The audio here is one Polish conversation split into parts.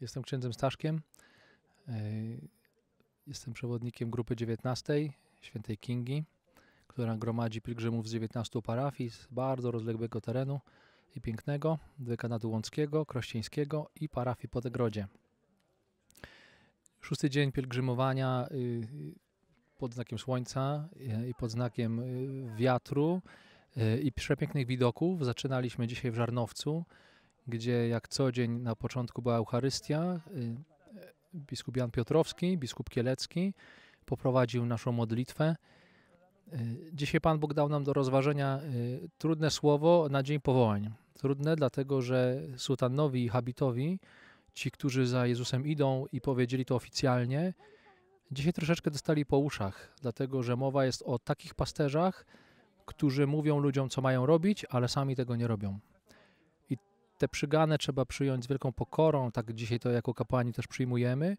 Jestem księdzem Staszkiem. E, jestem przewodnikiem grupy 19 świętej Kingi, która gromadzi pielgrzymów z 19 parafii z bardzo rozległego terenu i pięknego, dekanatu łąckiego, krościńskiego i parafii po Szósty dzień pielgrzymowania y, pod znakiem słońca y, i pod znakiem y, wiatru i przepięknych widoków. Zaczynaliśmy dzisiaj w Żarnowcu gdzie jak co dzień na początku była Eucharystia, y, e, biskup Jan Piotrowski, biskup Kielecki poprowadził naszą modlitwę. Y, dzisiaj Pan Bóg dał nam do rozważenia y, trudne słowo na dzień powołań. Trudne dlatego, że sułtanowi i habitowi, ci, którzy za Jezusem idą i powiedzieli to oficjalnie, dzisiaj troszeczkę dostali po uszach, dlatego że mowa jest o takich pasterzach, którzy mówią ludziom, co mają robić, ale sami tego nie robią te przygane trzeba przyjąć z wielką pokorą, tak dzisiaj to jako kapłani też przyjmujemy,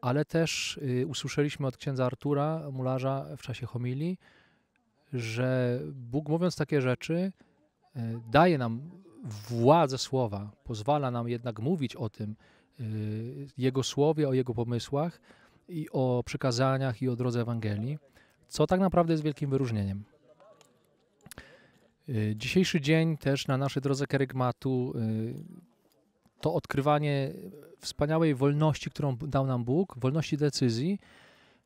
ale też y, usłyszeliśmy od księdza Artura Mularza w czasie homilii, że Bóg mówiąc takie rzeczy y, daje nam władzę słowa, pozwala nam jednak mówić o tym, y, Jego słowie, o Jego pomysłach i o przykazaniach i o drodze Ewangelii, co tak naprawdę jest wielkim wyróżnieniem. Y, dzisiejszy dzień też na naszej drodze kerygmatu y, to odkrywanie wspaniałej wolności, którą dał nam Bóg, wolności decyzji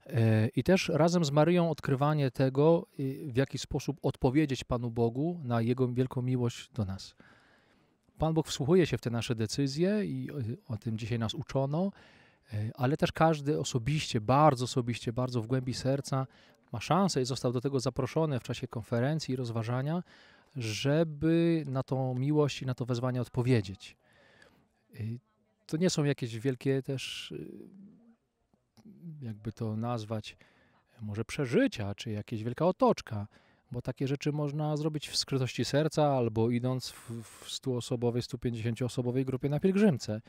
y, i też razem z Maryją odkrywanie tego, w jaki sposób odpowiedzieć Panu Bogu na Jego wielką miłość do nas. Pan Bóg wsłuchuje się w te nasze decyzje i o tym dzisiaj nas uczono, ale też każdy osobiście, bardzo osobiście, bardzo w głębi serca ma szansę i został do tego zaproszony w czasie konferencji i rozważania, żeby na tą miłość i na to wezwanie odpowiedzieć. Y, to nie są jakieś wielkie też, y, jakby to nazwać, może przeżycia, czy jakieś wielka otoczka, bo takie rzeczy można zrobić w skrytości serca albo idąc w, w 100-osobowej, 150-osobowej grupie na pielgrzymce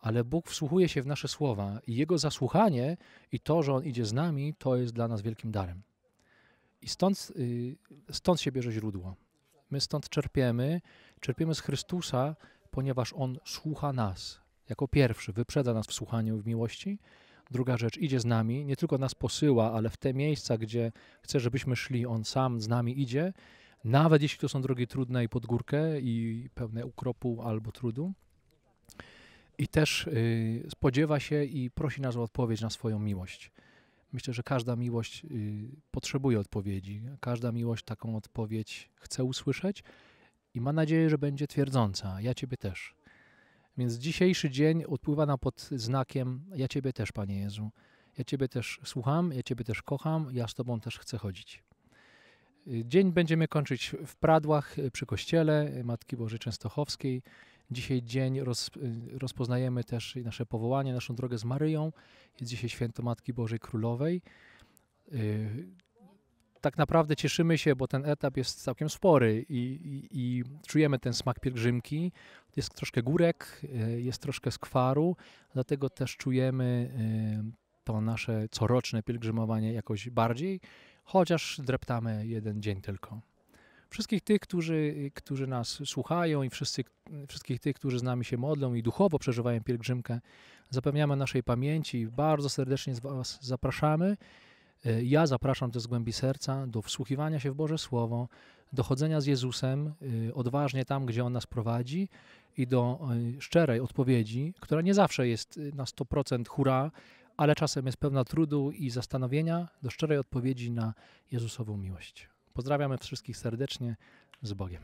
ale Bóg wsłuchuje się w nasze słowa i Jego zasłuchanie i to, że On idzie z nami, to jest dla nas wielkim darem. I stąd, y, stąd się bierze źródło. My stąd czerpiemy, czerpiemy z Chrystusa, ponieważ On słucha nas. Jako pierwszy wyprzedza nas w słuchaniu w miłości. Druga rzecz, idzie z nami, nie tylko nas posyła, ale w te miejsca, gdzie chce, żebyśmy szli, On sam z nami idzie, nawet jeśli to są drogi trudne i pod górkę i pełne ukropu albo trudu i też y, spodziewa się i prosi nas o odpowiedź na swoją miłość. Myślę, że każda miłość y, potrzebuje odpowiedzi. Każda miłość taką odpowiedź chce usłyszeć i ma nadzieję, że będzie twierdząca. Ja Ciebie też. Więc dzisiejszy dzień odpływa nam pod znakiem Ja Ciebie też, Panie Jezu. Ja Ciebie też słucham, ja Ciebie też kocham, ja z Tobą też chcę chodzić. Y, dzień będziemy kończyć w Pradłach przy kościele Matki Bożej Częstochowskiej. Dzisiaj dzień roz, y, rozpoznajemy też nasze powołanie, naszą drogę z Maryją. Jest dzisiaj święto Matki Bożej Królowej. Y, tak naprawdę cieszymy się, bo ten etap jest całkiem spory i, i, i czujemy ten smak pielgrzymki. Jest troszkę górek, y, jest troszkę skwaru, dlatego też czujemy to nasze coroczne pielgrzymowanie jakoś bardziej, chociaż dreptamy jeden dzień tylko wszystkich tych, którzy, którzy nas słuchają i wszyscy, wszystkich tych, którzy z nami się modlą i duchowo przeżywają pielgrzymkę, zapewniamy naszej pamięci. Bardzo serdecznie Was zapraszamy. E, ja zapraszam też z głębi serca do wsłuchiwania się w Boże Słowo, do chodzenia z Jezusem e, odważnie tam, gdzie On nas prowadzi i do e, szczerej odpowiedzi, która nie zawsze jest na 100% hura, ale czasem jest pewna trudu i zastanowienia, do szczerej odpowiedzi na Jezusową miłość. Pozdrawiamy wszystkich serdecznie. Z Bogiem.